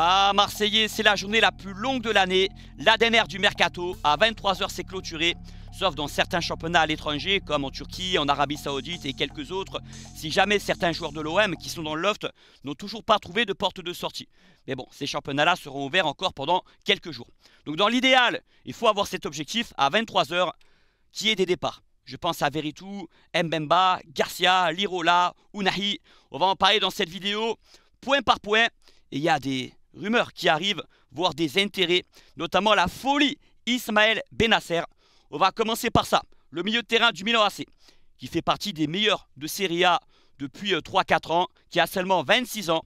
Ah, Marseillais, c'est la journée la plus longue de l'année. La dernière du mercato, à 23h, c'est clôturé. Sauf dans certains championnats à l'étranger, comme en Turquie, en Arabie Saoudite et quelques autres, si jamais certains joueurs de l'OM qui sont dans le loft n'ont toujours pas trouvé de porte de sortie. Mais bon, ces championnats-là seront ouverts encore pendant quelques jours. Donc, dans l'idéal, il faut avoir cet objectif à 23h, qui est des départs. Je pense à Veritu, Mbemba, Garcia, Lirola, Unahi. On va en parler dans cette vidéo, point par point. Et il y a des, rumeurs qui arrivent, voire des intérêts, notamment la folie Ismaël Benasser. On va commencer par ça. Le milieu de terrain du Milan AC, qui fait partie des meilleurs de Serie A depuis 3-4 euh, ans, qui a seulement 26 ans.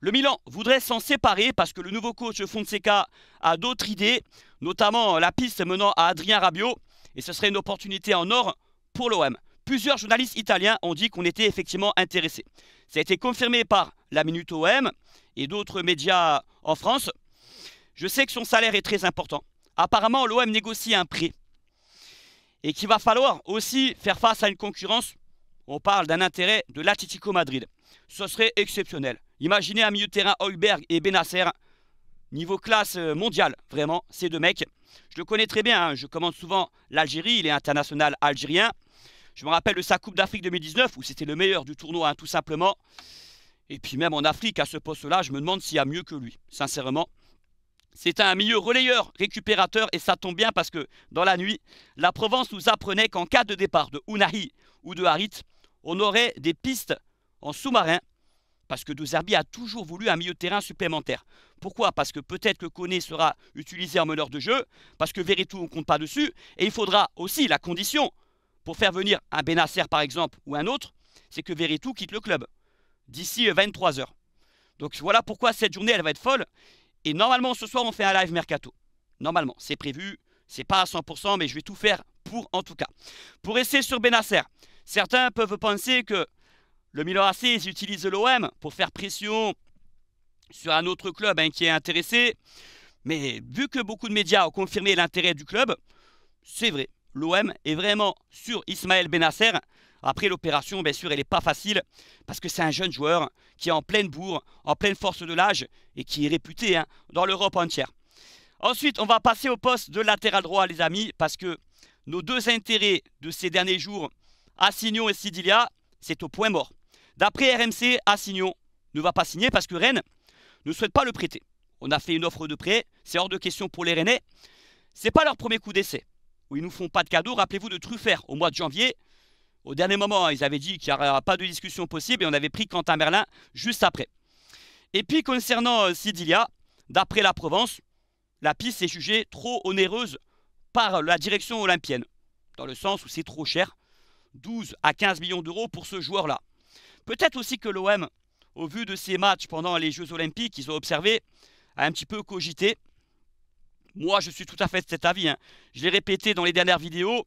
Le Milan voudrait s'en séparer parce que le nouveau coach Fonseca a d'autres idées, notamment euh, la piste menant à Adrien Rabiot, et ce serait une opportunité en or pour l'OM plusieurs journalistes italiens ont dit qu'on était effectivement intéressé. Ça a été confirmé par la Minute OM et d'autres médias en France. Je sais que son salaire est très important. Apparemment, l'OM négocie un prix. Et qu'il va falloir aussi faire face à une concurrence. On parle d'un intérêt de l'Atletico Madrid. Ce serait exceptionnel. Imaginez un milieu de terrain Holberg et Benasser. Niveau classe mondiale, vraiment, ces deux mecs. Je le connais très bien, hein. je commande souvent l'Algérie, il est international algérien. Je me rappelle de sa Coupe d'Afrique 2019 où c'était le meilleur du tournoi, hein, tout simplement. Et puis même en Afrique, à ce poste-là, je me demande s'il y a mieux que lui, sincèrement. C'est un milieu relayeur, récupérateur, et ça tombe bien parce que dans la nuit, la Provence nous apprenait qu'en cas de départ de Ounahi ou de Harit, on aurait des pistes en sous-marin parce que Dozerbi a toujours voulu un milieu de terrain supplémentaire. Pourquoi Parce que peut-être que Koné sera utilisé en meneur de jeu, parce que Veretout on ne compte pas dessus, et il faudra aussi la condition pour faire venir un Benacer par exemple ou un autre, c'est que Veretout quitte le club d'ici 23 euh, heures. Donc voilà pourquoi cette journée elle va être folle. Et normalement ce soir on fait un live mercato. Normalement c'est prévu, c'est pas à 100% mais je vais tout faire pour en tout cas. Pour rester sur Benacer, certains peuvent penser que le Miller AC ils l'OM pour faire pression sur un autre club hein, qui est intéressé. Mais vu que beaucoup de médias ont confirmé l'intérêt du club, c'est vrai l'OM est vraiment sur Ismaël Benasser. Après l'opération, bien sûr, elle n'est pas facile parce que c'est un jeune joueur qui est en pleine bourre, en pleine force de l'âge et qui est réputé hein, dans l'Europe entière. Ensuite, on va passer au poste de latéral droit, les amis, parce que nos deux intérêts de ces derniers jours, Assignon et Sidilia, c'est au point mort. D'après RMC, Assignon ne va pas signer parce que Rennes ne souhaite pas le prêter. On a fait une offre de prêt, c'est hors de question pour les Rennais. C'est pas leur premier coup d'essai où ils nous font pas de cadeaux. Rappelez-vous de Truffert au mois de janvier. Au dernier moment, hein, ils avaient dit qu'il n'y aura pas de discussion possible et on avait pris Quentin Merlin juste après. Et puis concernant euh, Sidilia, d'après la Provence, la piste est jugée trop onéreuse par la direction olympienne, dans le sens où c'est trop cher, 12 à 15 millions d'euros pour ce joueur-là. Peut-être aussi que l'OM, au vu de ses matchs pendant les Jeux Olympiques, ils ont observé, a un petit peu cogité moi, je suis tout à fait de cet avis. Hein. Je l'ai répété dans les dernières vidéos.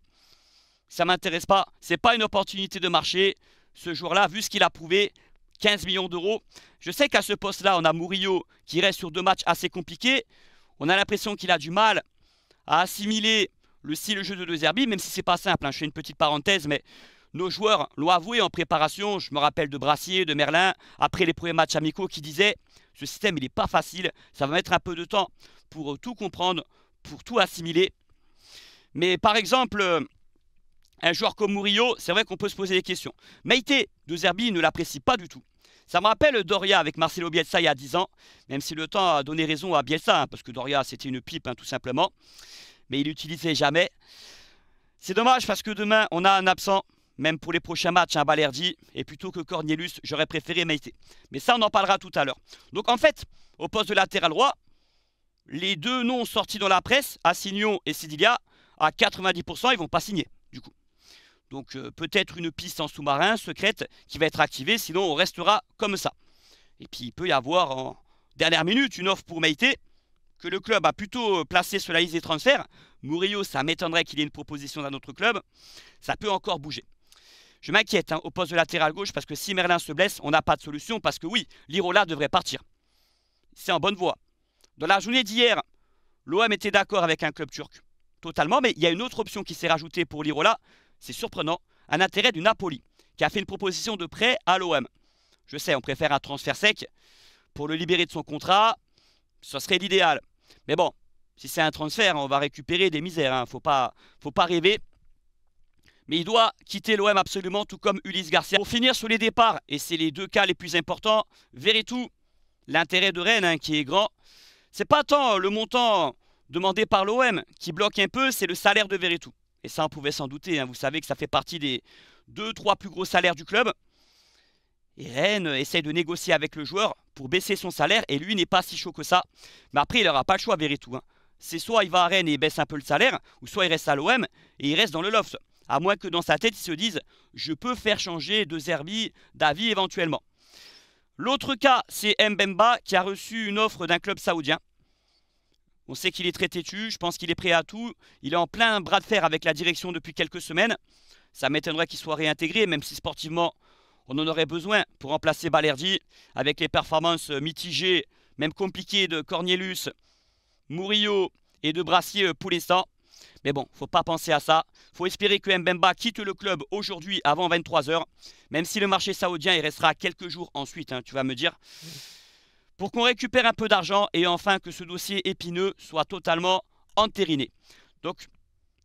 Ça ne m'intéresse pas. Ce n'est pas une opportunité de marché. Ce joueur-là, vu ce qu'il a prouvé, 15 millions d'euros. Je sais qu'à ce poste-là, on a Murillo qui reste sur deux matchs assez compliqués. On a l'impression qu'il a du mal à assimiler le style jeu de deux Zerbi, même si ce n'est pas simple. Hein. Je fais une petite parenthèse, mais nos joueurs l'ont avoué en préparation. Je me rappelle de Brassier, de Merlin, après les premiers matchs amicaux, qui disaient ce système, il n'est pas facile, ça va mettre un peu de temps pour euh, tout comprendre, pour tout assimiler. Mais par exemple, euh, un joueur comme Murillo, c'est vrai qu'on peut se poser des questions. Maïté de Zerbi ne l'apprécie pas du tout. Ça me rappelle Doria avec Marcelo Bielsa il y a 10 ans, même si le temps a donné raison à Bielsa, hein, parce que Doria c'était une pipe hein, tout simplement, mais il l'utilisait jamais. C'est dommage parce que demain on a un absent, même pour les prochains matchs, un hein, Balerdi, et plutôt que Cornelius, j'aurais préféré Maïté. Mais ça on en parlera tout à l'heure. Donc en fait, au poste de latéral droit, les deux noms sortis dans la presse, Assignon et Sidilia, à 90%, ils vont pas signer, du coup. Donc euh, peut-être une piste en sous-marin secrète qui va être activée, sinon on restera comme ça. Et puis il peut y avoir en dernière minute une offre pour Maïté, que le club a plutôt euh, placé sur la liste des transferts. Murillo, ça m'étonnerait qu'il ait une proposition d'un autre club. Ça peut encore bouger. Je m'inquiète hein, au poste de latéral gauche parce que si Merlin se blesse, on n'a pas de solution parce que oui, Lirola devrait partir. C'est en bonne voie. Dans la journée d'hier, l'OM était d'accord avec un club turc. Totalement, mais il y a une autre option qui s'est rajoutée pour l'Irola. C'est surprenant. Un intérêt du Napoli, qui a fait une proposition de prêt à l'OM. Je sais, on préfère un transfert sec. Pour le libérer de son contrat, ce serait l'idéal. Mais bon, si c'est un transfert, on va récupérer des misères. il hein. Faut, pas, faut pas rêver. Mais il doit quitter l'OM absolument, tout comme Ulysse Garcia. Pour finir sur les départs, et c'est les deux cas les plus importants, tout, l'intérêt de Rennes hein, qui est grand, c'est pas tant euh, le montant demandé par l'OM qui bloque un peu, c'est le salaire de Veretout. Et ça, on pouvait s'en douter. Hein. Vous savez que ça fait partie des deux, trois plus gros salaires du club. Et Rennes essaye de négocier avec le joueur pour baisser son salaire. Et lui n'est pas si chaud que ça. Mais après, il n'aura pas le choix, Veretout. Hein. C'est soit il va à Rennes et il baisse un peu le salaire, ou soit il reste à l'OM et il reste dans le loft. À moins que dans sa tête, il se dise Je peux faire changer de Zerbi d'avis éventuellement. L'autre cas, c'est Mbemba qui a reçu une offre d'un club saoudien. On sait qu'il est très têtu, je pense qu'il est prêt à tout. Il est en plein bras de fer avec la direction depuis quelques semaines. Ça m'étonnerait qu'il soit réintégré, même si sportivement, on en aurait besoin pour remplacer Balerdi. Avec les performances mitigées, même compliquées de Cornelius, Murillo et de Brassier euh, pour mais bon, faut pas penser à ça. Faut espérer que Mbemba quitte le club aujourd'hui avant 23h, même si le marché saoudien y restera quelques jours ensuite, hein, tu vas me dire. Pour qu'on récupère un peu d'argent et enfin que ce dossier épineux soit totalement entériné. Donc,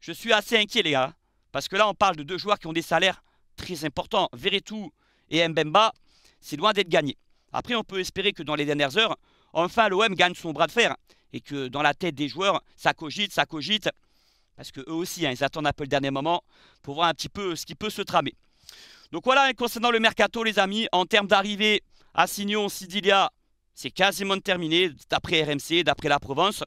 je suis assez inquiet les gars, parce que là on parle de deux joueurs qui ont des salaires très importants. Veretout et Mbemba, c'est loin d'être gagné. Après, on peut espérer que dans les dernières heures, enfin l'OM gagne son bras de fer et que dans la tête des joueurs, ça cogite, ça cogite, parce que eux aussi, hein, ils attendent un peu le dernier moment pour voir un petit peu ce qui peut se tramer. Donc voilà, hein, concernant le mercato, les amis, en termes d'arrivée à Signon, Sidilia, c'est quasiment terminé, d'après RMC, d'après la Provence.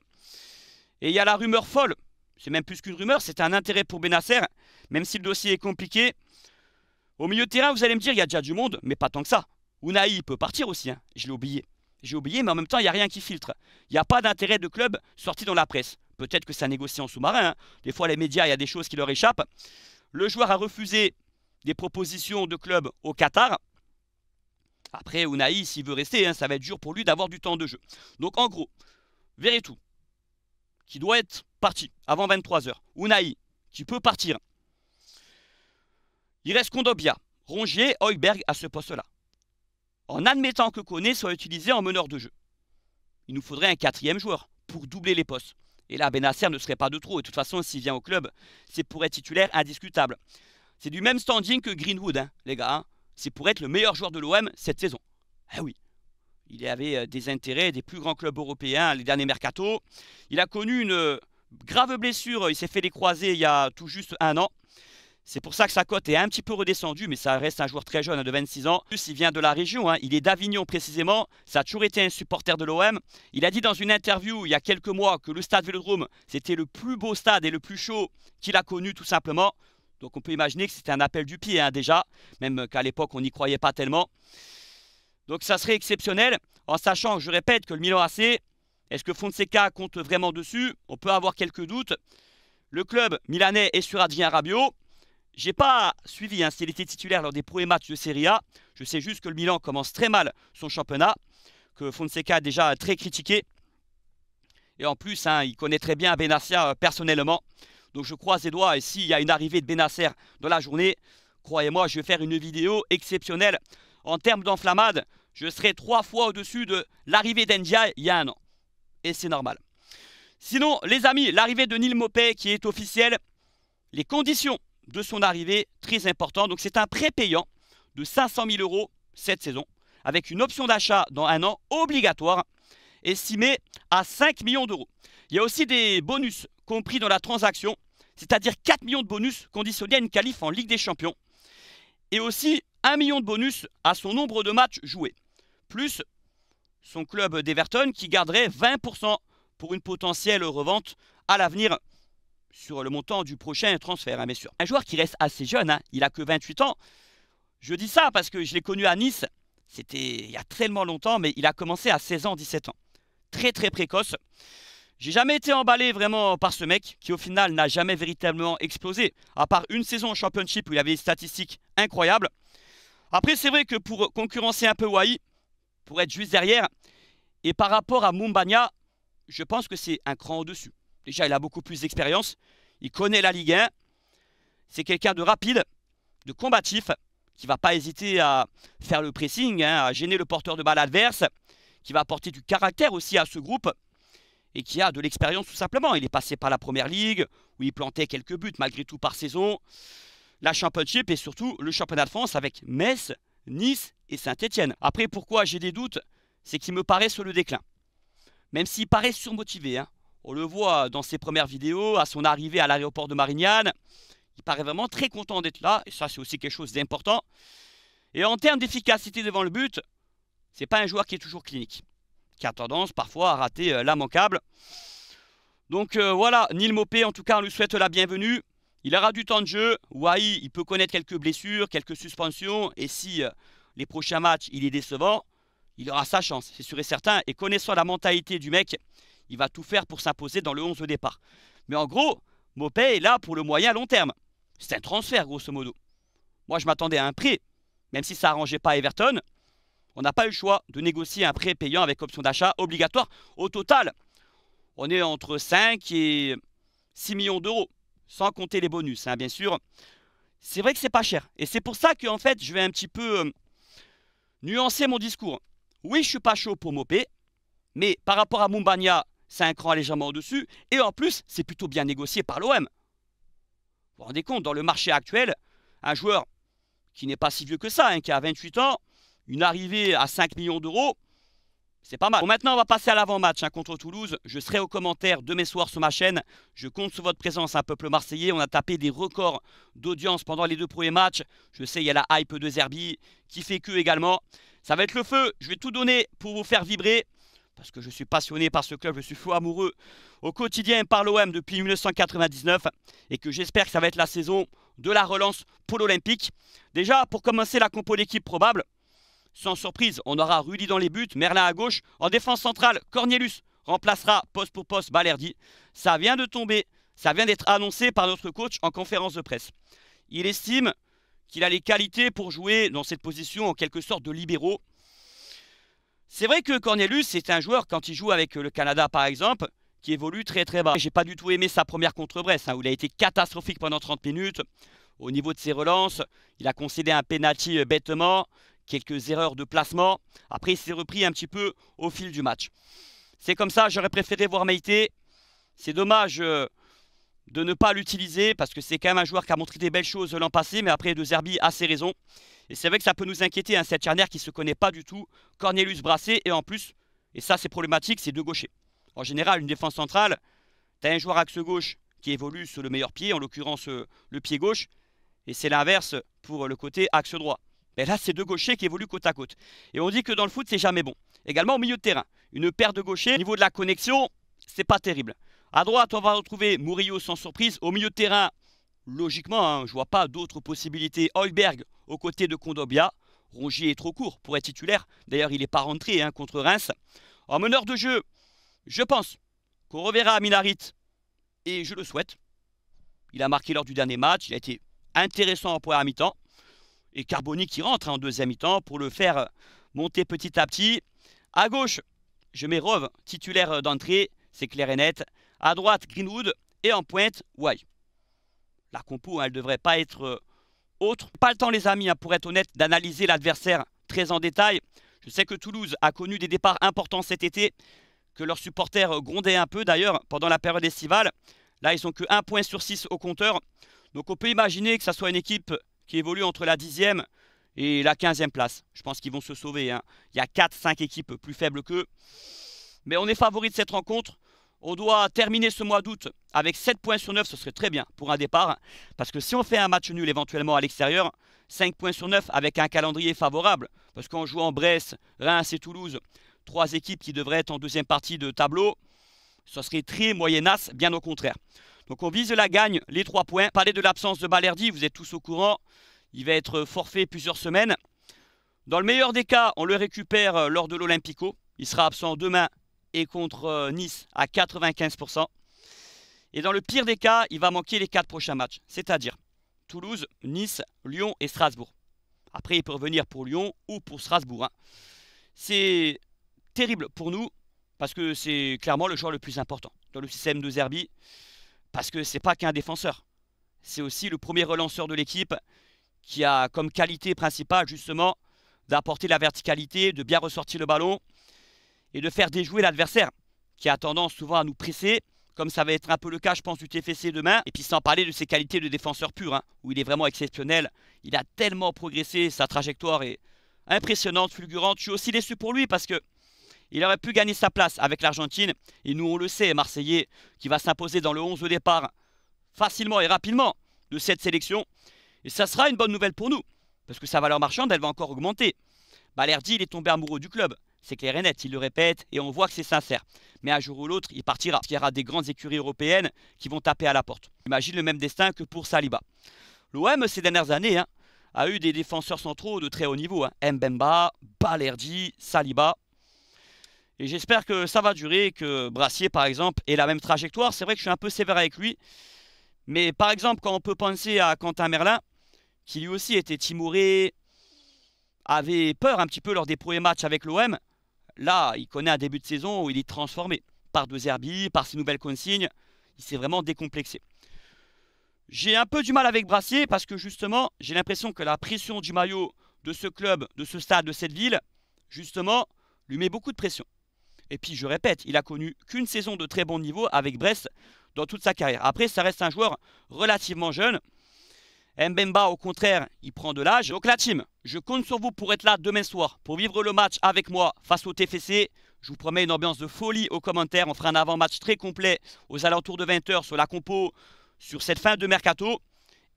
Et il y a la rumeur folle. C'est même plus qu'une rumeur, c'est un intérêt pour Benasser, même si le dossier est compliqué. Au milieu de terrain, vous allez me dire, il y a déjà du monde, mais pas tant que ça. Unai peut partir aussi, hein. je l'ai oublié. J'ai oublié, mais en même temps, il n'y a rien qui filtre. Il n'y a pas d'intérêt de club sorti dans la presse. Peut-être que ça négocie en sous-marin. Hein. Des fois, les médias, il y a des choses qui leur échappent. Le joueur a refusé des propositions de club au Qatar. Après, Ounaï, s'il veut rester, hein, ça va être dur pour lui d'avoir du temps de jeu. Donc, en gros, Veretout, qui doit être parti avant 23h. Ounaï, qui peut partir. Il reste Kondobia, Rongier, Heuberg, à ce poste-là. En admettant que Koné soit utilisé en meneur de jeu, il nous faudrait un quatrième joueur pour doubler les postes. Et là, Benacer ne serait pas de trop. Et de toute façon, s'il vient au club, c'est pour être titulaire indiscutable. C'est du même standing que Greenwood, hein, les gars. Hein. C'est pour être le meilleur joueur de l'OM cette saison. Ah oui. Il avait euh, des intérêts des plus grands clubs européens les derniers mercato. Il a connu une euh, grave blessure. Il s'est fait les croisés il y a tout juste un an. C'est pour ça que sa cote est un petit peu redescendue, mais ça reste un joueur très jeune, hein, de 26 ans. En plus, il vient de la région, hein. il est d'Avignon précisément. Ça a toujours été un supporter de l'OM. Il a dit dans une interview il y a quelques mois que le stade Vélodrome, c'était le plus beau stade et le plus chaud qu'il a connu tout simplement. Donc on peut imaginer que c'était un appel du pied hein, déjà, même qu'à l'époque on n'y croyait pas tellement. Donc ça serait exceptionnel, en sachant, je répète, que le Milan AC, est-ce que Fonseca compte vraiment dessus On peut avoir quelques doutes. Le club milanais est sur Adrien Rabiot. J'ai pas suivi hein, titulaire lors des premiers matchs de Serie A. Je sais juste que le Milan commence très mal son championnat, que Fonseca a déjà très critiqué. Et en plus, hein, il connaît très bien Benassia euh, personnellement. Donc je croise les doigts et s'il y a une arrivée de Benasser dans la journée, croyez-moi, je vais faire une vidéo exceptionnelle. En termes d'enflammade, je serai trois fois au-dessus de l'arrivée d'Endia il y a un an. Et c'est normal. Sinon, les amis, l'arrivée de Nil Mopé qui est officielle, les conditions de son arrivée très important. Donc c'est un prêt payant de 500 000 euros cette saison, avec une option d'achat dans un an obligatoire, estimée à 5 millions d'euros. Il y a aussi des bonus compris dans la transaction, c'est-à-dire 4 millions de bonus conditionnés à une qualif en Ligue des Champions, et aussi 1 million de bonus à son nombre de matchs joués, plus son club d'Everton qui garderait 20% pour une potentielle revente à l'avenir sur le montant du prochain transfert, hein, Un joueur qui reste assez jeune, hein, il n'a que 28 ans. Je dis ça parce que je l'ai connu à Nice, c'était il y a tellement longtemps, mais il a commencé à 16 ans, 17 ans. Très très précoce. J'ai jamais été emballé vraiment par ce mec qui au final n'a jamais véritablement explosé, à part une saison en championship où il avait des statistiques incroyables. Après c'est vrai que pour concurrencer un peu Wai, pour être juste derrière, et par rapport à Mumbania, je pense que c'est un cran au-dessus. Déjà, il a beaucoup plus d'expérience. Il connaît la Ligue 1. C'est quelqu'un de rapide, de combatif, qui ne va pas hésiter à faire le pressing, hein, à gêner le porteur de balle adverse, qui va apporter du caractère aussi à ce groupe et qui a de l'expérience tout simplement. Il est passé par la Première Ligue, où il plantait quelques buts malgré tout par saison, la Championship et surtout le Championnat de France avec Metz, Nice et Saint-Etienne. Après, pourquoi j'ai des doutes C'est qu'il me paraît sur le déclin. Même s'il paraît surmotivé, hein. On le voit dans ses premières vidéos, à son arrivée à l'aéroport de Marignane. Il paraît vraiment très content d'être là, et ça c'est aussi quelque chose d'important. Et en termes d'efficacité devant le but, c'est pas un joueur qui est toujours clinique, qui a tendance parfois à rater euh, l'immanquable. Donc euh, voilà, Neil Mopé, en tout cas, on lui souhaite la bienvenue. Il aura du temps de jeu. ouais il peut connaître quelques blessures, quelques suspensions, et si euh, les prochains matchs, il est décevant, il aura sa chance, c'est sûr et certain. Et connaissant la mentalité du mec, il va tout faire pour s'imposer dans le 11 de départ. Mais en gros, Mopé est là pour le moyen long terme. C'est un transfert, grosso modo. Moi, je m'attendais à un prix. Même si ça arrangeait pas Everton, on n'a pas eu le choix de négocier un prêt payant avec option d'achat obligatoire. Au total, on est entre 5 et 6 millions d'euros, sans compter les bonus, hein, bien sûr. C'est vrai que c'est pas cher. Et c'est pour ça que, en fait, je vais un petit peu euh, nuancer mon discours. Oui, je suis pas chaud pour Mopé, mais par rapport à Mumbania, c'est un cran légèrement au-dessus, et en plus, c'est plutôt bien négocié par l'OM. Vous vous rendez compte, dans le marché actuel, un joueur qui n'est pas si vieux que ça, hein, qui a 28 ans, une arrivée à 5 millions d'euros, c'est pas mal. Bon, maintenant, on va passer à l'avant-match hein, contre Toulouse. Je serai aux commentaires de mes soirs sur ma chaîne. Je compte sur votre présence, un peuple marseillais. On a tapé des records d'audience pendant les deux premiers matchs. Je sais, il y a la hype de Zerbi qui fait que également. Ça va être le feu. Je vais tout donner pour vous faire vibrer parce que je suis passionné par ce club, je suis fou amoureux au quotidien par l'OM depuis 1999 et que j'espère que ça va être la saison de la relance pour l'Olympique. Déjà, pour commencer la compo d'équipe probable, sans surprise, on aura Rudy dans les buts, Merlin à gauche. En défense centrale, Cornelius remplacera poste pour poste Balerdi. Ça vient de tomber, ça vient d'être annoncé par notre coach en conférence de presse. Il estime qu'il a les qualités pour jouer dans cette position en quelque sorte de libéraux. C'est vrai que Cornelius, c'est un joueur, quand il joue avec euh, le Canada par exemple, qui évolue très très bas. J'ai pas du tout aimé sa première contre Brest, hein, où il a été catastrophique pendant 30 minutes. Au niveau de ses relances, il a concédé un penalty euh, bêtement, quelques erreurs de placement. Après, il s'est repris un petit peu au fil du match. C'est comme ça, j'aurais préféré voir Maïté. C'est dommage. Euh, de ne pas l'utiliser parce que c'est quand même un joueur qui a montré des belles choses l'an passé, mais après De Zerbi a ses raisons. Et c'est vrai que ça peut nous inquiéter, un hein, cette charnière qui ne se connaît pas du tout, Cornelius Brassé, et en plus, et ça c'est problématique, c'est deux gauchers. En général, une défense centrale, tu as un joueur axe gauche qui évolue sur le meilleur pied, en l'occurrence euh, le pied gauche, et c'est l'inverse pour le côté axe droit. Mais ben là, c'est deux gauchers qui évoluent côte à côte. Et on dit que dans le foot, c'est jamais bon. Également au milieu de terrain, une paire de gauchers, au niveau de la connexion, c'est pas terrible. À droite, on va retrouver Murillo sans surprise. Au milieu de terrain, logiquement, hein, je ne vois pas d'autres possibilités. Heuberg aux côtés de Condobia. Rongier est trop court pour être titulaire. D'ailleurs, il n'est pas rentré hein, contre Reims. En meneur de jeu, je pense qu'on reverra Minarit. Et je le souhaite. Il a marqué lors du dernier match. Il a été intéressant en première mi-temps. Et Carboni qui rentre hein, en deuxième mi-temps pour le faire monter petit à petit. À gauche, je mets Rove, titulaire d'entrée. C'est clair et net. À droite, Greenwood. Et en pointe, Wai. La compo, hein, elle ne devrait pas être euh, autre. Pas le temps, les amis, hein, pour être honnête, d'analyser l'adversaire très en détail. Je sais que Toulouse a connu des départs importants cet été, que leurs supporters euh, grondaient un peu d'ailleurs pendant la période estivale. Là, ils sont que 1 point sur 6 au compteur. Donc on peut imaginer que ça soit une équipe qui évolue entre la 10e et la 15e place. Je pense qu'ils vont se sauver. Hein. Il y a 4-5 équipes plus faibles qu'eux. Mais on est favori de cette rencontre. On doit terminer ce mois d'août avec 7 points sur 9, ce serait très bien pour un départ. Parce que si on fait un match nul éventuellement à l'extérieur, 5 points sur 9 avec un calendrier favorable. Parce qu'on joue en Brest, Reims et Toulouse, trois équipes qui devraient être en deuxième partie de tableau. Ce serait très moyennasse, bien au contraire. Donc on vise la gagne, les 3 points. Parler de l'absence de Balerdi, vous êtes tous au courant. Il va être forfait plusieurs semaines. Dans le meilleur des cas, on le récupère euh, lors de l'Olympico. Il sera absent demain et contre euh, Nice à 95%. Et dans le pire des cas, il va manquer les 4 prochains matchs, c'est-à-dire Toulouse, Nice, Lyon et Strasbourg. Après, il peut revenir pour Lyon ou pour Strasbourg. Hein. C'est terrible pour nous parce que c'est clairement le joueur le plus important dans le système de Zerbi. Parce que c'est pas qu'un défenseur, c'est aussi le premier relanceur de l'équipe qui a comme qualité principale justement d'apporter la verticalité, de bien ressortir le ballon et de faire déjouer l'adversaire qui a tendance souvent à nous presser, comme ça va être un peu le cas, je pense, du TFC demain. Et puis sans parler de ses qualités de défenseur pur, hein, où il est vraiment exceptionnel. Il a tellement progressé, sa trajectoire est impressionnante, fulgurante. Je suis aussi déçu pour lui parce que il aurait pu gagner sa place avec l'Argentine. Et nous, on le sait, Marseillais, qui va s'imposer dans le 11 au départ facilement et rapidement de cette sélection. Et ça sera une bonne nouvelle pour nous, parce que sa valeur marchande, elle va encore augmenter. Balerdi, il est tombé amoureux du club c'est clair et net, il le répète et on voit que c'est sincère. Mais un jour ou l'autre, il partira. Il y aura des grandes écuries européennes qui vont taper à la porte. Imagine le même destin que pour Saliba. L'OM, ces dernières années, hein, a eu des défenseurs centraux de très haut niveau. Hein. Mbemba, Balerdi, Saliba. Et j'espère que ça va durer, que Brassier, par exemple, ait la même trajectoire. C'est vrai que je suis un peu sévère avec lui. Mais par exemple, quand on peut penser à Quentin Merlin, qui lui aussi était timoré, avait peur un petit peu lors des premiers matchs avec l'OM, Là, il connaît un début de saison où il est transformé par deux Zerbi, par ses nouvelles consignes. Il s'est vraiment décomplexé. J'ai un peu du mal avec Brassier parce que justement, j'ai l'impression que la pression du maillot de ce club, de ce stade, de cette ville, justement, lui met beaucoup de pression. Et puis, je répète, il a connu qu'une saison de très bon niveau avec Brest dans toute sa carrière. Après, ça reste un joueur relativement jeune. Mbemba, au contraire, il prend de l'âge. Donc la team, je compte sur vous pour être là demain soir, pour vivre le match avec moi face au TFC. Je vous promets une ambiance de folie aux commentaires. On fera un avant-match très complet aux alentours de 20h sur la compo, sur cette fin de mercato.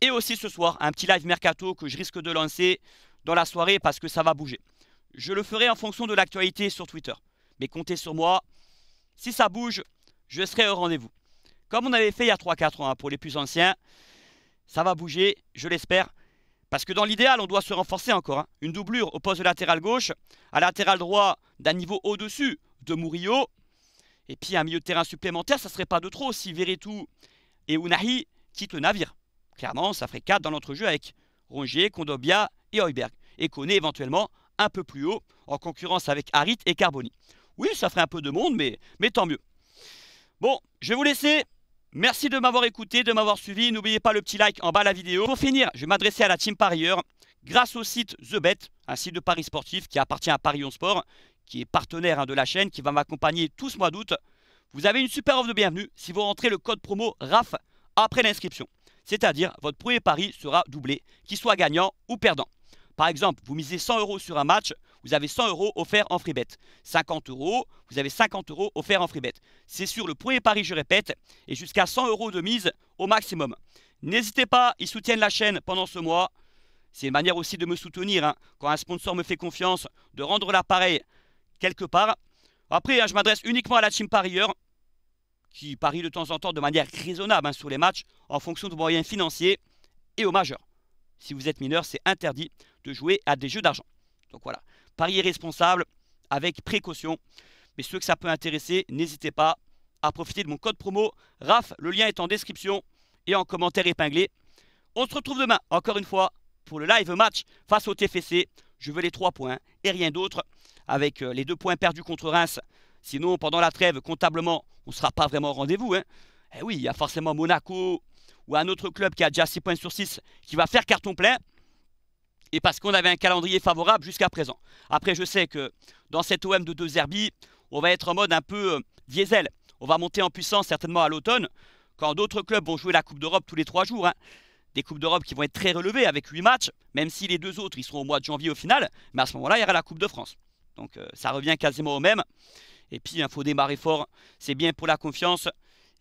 Et aussi ce soir, un petit live mercato que je risque de lancer dans la soirée parce que ça va bouger. Je le ferai en fonction de l'actualité sur Twitter. Mais comptez sur moi. Si ça bouge, je serai au rendez-vous. Comme on avait fait il y a 3-4 ans hein, pour les plus anciens, ça va bouger, je l'espère. Parce que dans l'idéal, on doit se renforcer encore. Hein. Une doublure au poste de latéral gauche, à latéral droit d'un niveau au-dessus de Murillo. Et puis un milieu de terrain supplémentaire, ça serait pas de trop si Veretout et Unahi quittent le navire. Clairement, ça ferait 4 dans l'entre-jeu avec Rongier, Condobia et Heuberg. Et Koné éventuellement un peu plus haut, en concurrence avec Harit et Carboni. Oui, ça ferait un peu de monde, mais, mais tant mieux. Bon, je vais vous laisser. Merci de m'avoir écouté, de m'avoir suivi. N'oubliez pas le petit like en bas de la vidéo. Pour finir, je vais m'adresser à la team parieur. Grâce au site Bet, un site de paris sportif qui appartient à Parion Sport, qui est partenaire hein, de la chaîne, qui va m'accompagner tout ce mois d'août, vous avez une super offre de bienvenue si vous rentrez le code promo RAF après l'inscription. C'est-à-dire, votre premier pari sera doublé, qu'il soit gagnant ou perdant. Par exemple, vous misez 100 euros sur un match, vous avez 100 euros offerts en free bet. 50 euros, vous avez 50 euros offerts en free bet. C'est sur le premier pari, je répète, et jusqu'à 100 euros de mise au maximum. N'hésitez pas, ils soutiennent la chaîne pendant ce mois. C'est une manière aussi de me soutenir. Hein, quand un sponsor me fait confiance, de rendre l'appareil quelque part. Après, hein, je m'adresse uniquement à la team parieur qui parie de temps en temps de manière raisonnable hein, sur les matchs en fonction de moyens financiers et aux majeurs. Si vous êtes mineur, c'est interdit de jouer à des jeux d'argent. Donc voilà. Parier responsable avec précaution. Mais ceux que ça peut intéresser, n'hésitez pas à profiter de mon code promo RAF. Le lien est en description et en commentaire épinglé. On se retrouve demain, encore une fois, pour le live match face au TFC. Je veux les trois points et rien d'autre. Avec euh, les deux points perdus contre Reims. Sinon, pendant la trêve, comptablement, on ne sera pas vraiment au rendez-vous. Hein. Eh oui, il y a forcément Monaco ou un autre club qui a déjà 6 points sur 6 qui va faire carton plein et parce qu'on avait un calendrier favorable jusqu'à présent. Après, je sais que dans cette OM de deux Zerbi, on va être en mode un peu euh, diesel. On va monter en puissance certainement à l'automne, quand d'autres clubs vont jouer la Coupe d'Europe tous les trois jours. Hein. Des Coupes d'Europe qui vont être très relevées avec huit matchs, même si les deux autres ils seront au mois de janvier au final, mais à ce moment-là, il y aura la Coupe de France. Donc euh, ça revient quasiment au même. Et puis, il hein, faut démarrer fort. C'est bien pour la confiance,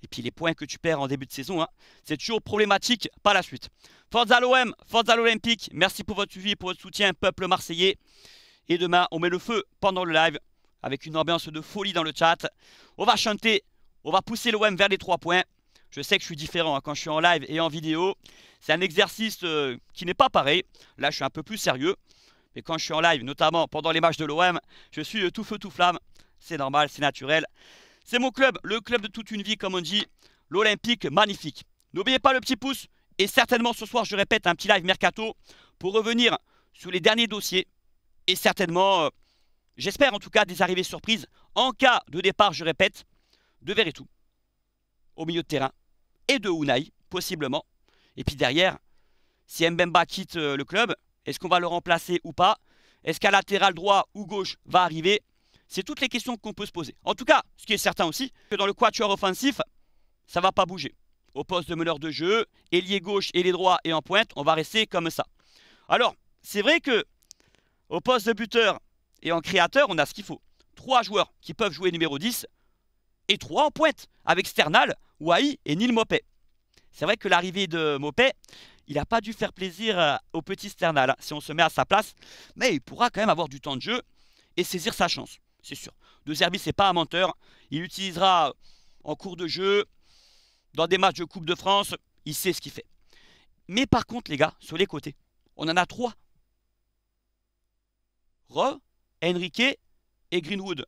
et puis les points que tu perds en début de saison, hein, c'est toujours problématique par la suite. Forza l'OM, Forza l'Olympique, merci pour votre suivi, pour votre soutien, peuple marseillais. Et demain, on met le feu pendant le live avec une ambiance de folie dans le chat. On va chanter, on va pousser l'OM vers les trois points. Je sais que je suis différent hein, quand je suis en live et en vidéo. C'est un exercice euh, qui n'est pas pareil. Là, je suis un peu plus sérieux. Mais quand je suis en live, notamment pendant les matchs de l'OM, je suis euh, tout feu, tout flamme. C'est normal, c'est naturel. C'est mon club, le club de toute une vie, comme on dit. L'Olympique, magnifique. N'oubliez pas le petit pouce. Et certainement ce soir, je répète, un petit live mercato pour revenir sur les derniers dossiers. Et certainement, euh, j'espère en tout cas, des arrivées surprises. En cas de départ, je répète, de Veretout au milieu de terrain et de Unai, possiblement. Et puis derrière, si Mbemba quitte euh, le club, est-ce qu'on va le remplacer ou pas Est-ce qu'à latéral droit ou gauche va arriver c'est toutes les questions qu'on peut se poser. En tout cas, ce qui est certain aussi, que dans le quatuor offensif, ça va pas bouger. Au poste de meneur de jeu, ailier gauche, ailier droit et en pointe, on va rester comme ça. Alors, c'est vrai que au poste de buteur et en créateur, on a ce qu'il faut. Trois joueurs qui peuvent jouer numéro 10 et trois en pointe avec Sternal, Wai et Neil Mopet. C'est vrai que l'arrivée de Mopet, il n'a pas dû faire plaisir euh, au petit Sternal, hein, si on se met à sa place, mais il pourra quand même avoir du temps de jeu et saisir sa chance c'est sûr. De Zerbi, n'est pas un menteur. Il utilisera en cours de jeu, dans des matchs de Coupe de France, il sait ce qu'il fait. Mais par contre, les gars, sur les côtés, on en a trois. Ro, Enrique et Greenwood.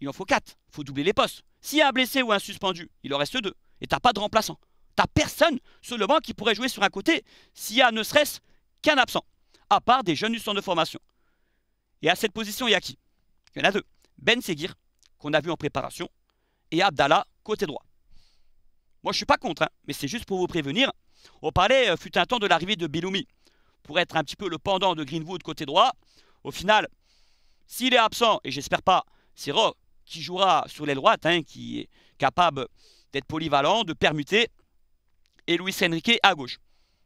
Il en faut quatre. Il faut doubler les postes. S'il y a un blessé ou un suspendu, il en reste deux. Et t'as pas de remplaçant. T'as personne sur le banc qui pourrait jouer sur un côté s'il y a ne serait-ce qu'un absent, à part des jeunes du centre de formation. Et à cette position, il y a qui il y en a deux. Ben Seguir, qu'on a vu en préparation, et Abdallah, côté droit. Moi, je suis pas contre, hein, mais c'est juste pour vous prévenir. On parlait, euh, fut un temps, de l'arrivée de Biloumi, pour être un petit peu le pendant de Greenwood côté droit. Au final, s'il est absent, et j'espère pas, c'est Ro qui jouera sur les droites, hein, qui est capable d'être polyvalent, de permuter, et Luis Enrique à gauche.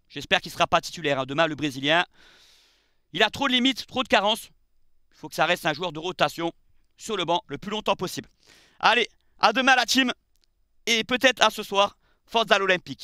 J'espère qu'il ne sera pas titulaire hein. demain, le Brésilien. Il a trop de limites, trop de carences. Il faut que ça reste un joueur de rotation sur le banc le plus longtemps possible. Allez, à demain la team. Et peut-être à ce soir, force à l'Olympique.